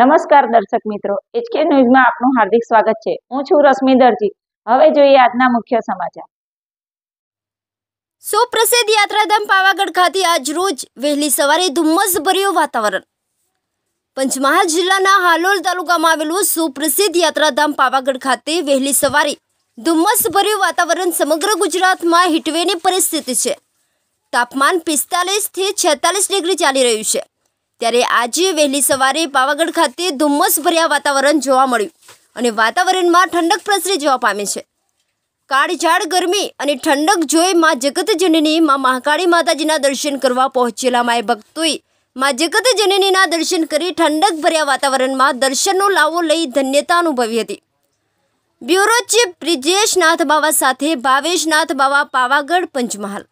નમસ્કાર દર્શક મિત્રો એચકે ન્યૂઝમાં આપનું હાર્દિક સ્વાગત છે હું છું રશ્મિ દરજી હવે જોઈએ આજના મુખ્ય સમાચાર સુપ્રસિદ્ધ યાત્રાધામ પાવાગઢ ખાતે આજ રોજ વહેલી સવારે ધુમ્મસભર્યું વાતાવરણ પંચમહાલ જિલ્લાના હાલોલ તાલુકામાં આવેલું સુપ્રસિદ્ધ યાત્રાધામ પાવાગઢ ખાતે વહેલી સવારે ધુમ્મસભર્યું વાતાવરણ સમગ્ર ગુજરાતમાં હિટવેની પરિસ્થિતિ છે તાપમાન પિસ્તાલીસથી છેતાલીસ ડિગ્રી ચાલી રહ્યું છે ત્યારે આજે વહેલી સવારે પાવાગઢ ખાતે ધુમ્મસભર્યા વાતાવરણ જોવા મળ્યું અને વાતાવરણમાં ઠંડક પ્રસરી જવા પામી છે કાળઝાળ ગરમી અને ઠંડક જોઈ મા જગતજનની મા મહાકાળી માતાજીના દર્શન કરવા પહોંચેલા માય ભક્તોએ મા જગતજનનીના દર્શન કરી ઠંડક ભર્યા વાતાવરણમાં દર્શનનો લાવો લઈ ધન્યતા અનુભવી હતી બ્યુરો ચીફ બ્રિજેશનાથ બાવા સાથે ભાવેશનાથ બાવા પાવાગઢ પંચમહાલ